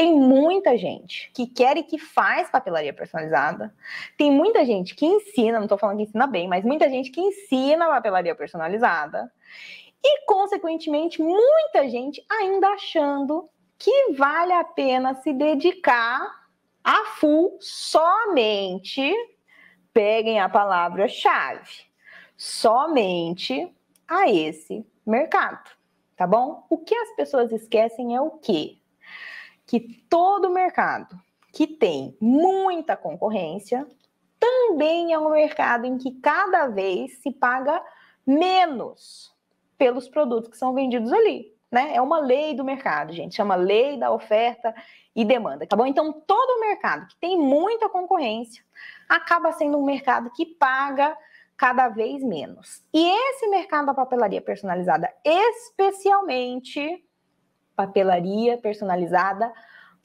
Tem muita gente que quer e que faz papelaria personalizada. Tem muita gente que ensina, não estou falando que ensina bem, mas muita gente que ensina papelaria personalizada. E, consequentemente, muita gente ainda achando que vale a pena se dedicar a full somente, peguem a palavra-chave, somente a esse mercado, tá bom? O que as pessoas esquecem é o quê? que todo mercado que tem muita concorrência também é um mercado em que cada vez se paga menos pelos produtos que são vendidos ali. Né? É uma lei do mercado, gente, chama lei da oferta e demanda, tá bom? Então, todo mercado que tem muita concorrência acaba sendo um mercado que paga cada vez menos. E esse mercado da papelaria personalizada, especialmente papelaria personalizada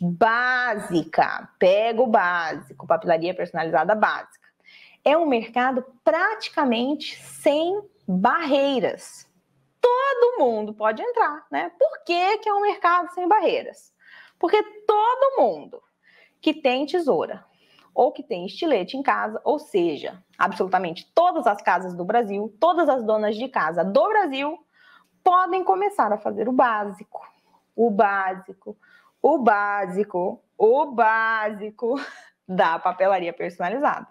básica. Pega o básico, papelaria personalizada básica. É um mercado praticamente sem barreiras. Todo mundo pode entrar, né? Por que, que é um mercado sem barreiras? Porque todo mundo que tem tesoura ou que tem estilete em casa, ou seja, absolutamente todas as casas do Brasil, todas as donas de casa do Brasil podem começar a fazer o básico, o básico, o básico, o básico da papelaria personalizada.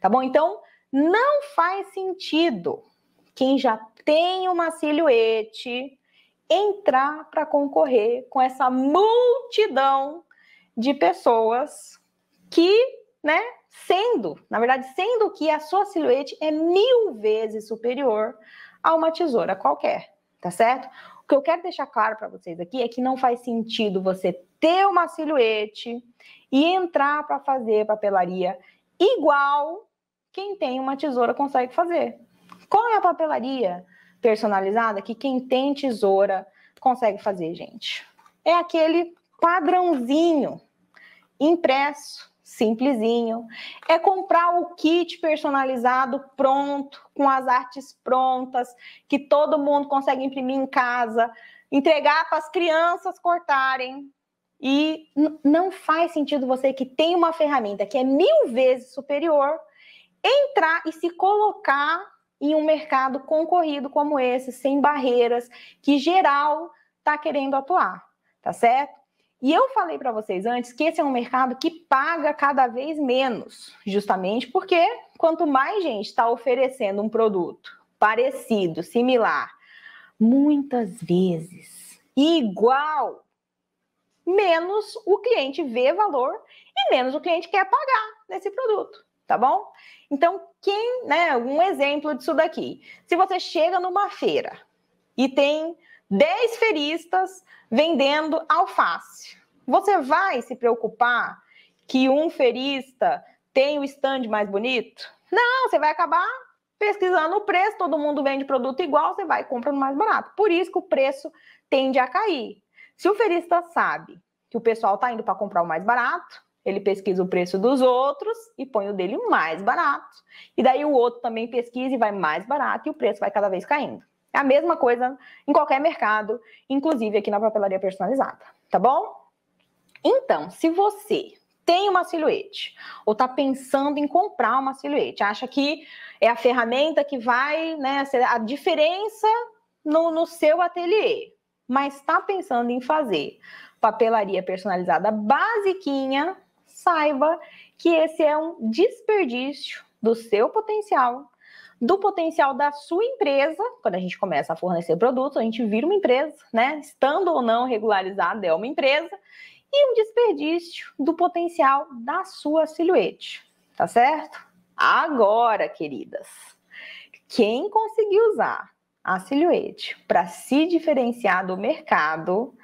Tá bom? Então, não faz sentido quem já tem uma silhuete entrar para concorrer com essa multidão de pessoas que, né, sendo, na verdade, sendo que a sua silhuete é mil vezes superior a uma tesoura qualquer, tá certo? O que eu quero deixar claro para vocês aqui é que não faz sentido você ter uma silhuete e entrar para fazer papelaria igual quem tem uma tesoura consegue fazer. Qual é a papelaria personalizada que quem tem tesoura consegue fazer, gente? É aquele padrãozinho impresso simplesinho. É comprar o kit personalizado pronto, com as artes prontas, que todo mundo consegue imprimir em casa, entregar para as crianças cortarem. E não faz sentido você que tem uma ferramenta que é mil vezes superior entrar e se colocar em um mercado concorrido como esse, sem barreiras, que geral está querendo atuar, tá certo? E eu falei para vocês antes que esse é um mercado que paga cada vez menos, justamente porque quanto mais gente está oferecendo um produto parecido, similar, muitas vezes igual, menos o cliente vê valor e menos o cliente quer pagar nesse produto, tá bom? Então, quem, né, um exemplo disso daqui. Se você chega numa feira e tem 10 feristas vendendo alface. Você vai se preocupar que um ferista tem o stand mais bonito? Não, você vai acabar pesquisando o preço, todo mundo vende produto igual, você vai comprando mais barato. Por isso que o preço tende a cair. Se o ferista sabe que o pessoal está indo para comprar o mais barato, ele pesquisa o preço dos outros e põe o dele mais barato. E daí o outro também pesquisa e vai mais barato e o preço vai cada vez caindo. É a mesma coisa em qualquer mercado, inclusive aqui na papelaria personalizada, tá bom? Então, se você tem uma silhuete ou está pensando em comprar uma silhuete, acha que é a ferramenta que vai né, ser a diferença no, no seu ateliê, mas está pensando em fazer papelaria personalizada basiquinha, saiba que esse é um desperdício do seu potencial do potencial da sua empresa, quando a gente começa a fornecer produtos, a gente vira uma empresa, né? Estando ou não regularizada, é uma empresa, e um desperdício do potencial da sua silhuete, tá certo? Agora, queridas, quem conseguir usar a silhuete para se diferenciar do mercado,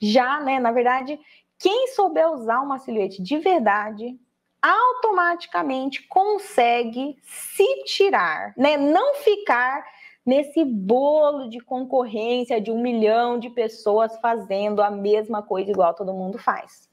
já, né, na verdade, quem souber usar uma silhuete de verdade automaticamente consegue se tirar, né? Não ficar nesse bolo de concorrência de um milhão de pessoas fazendo a mesma coisa igual todo mundo faz.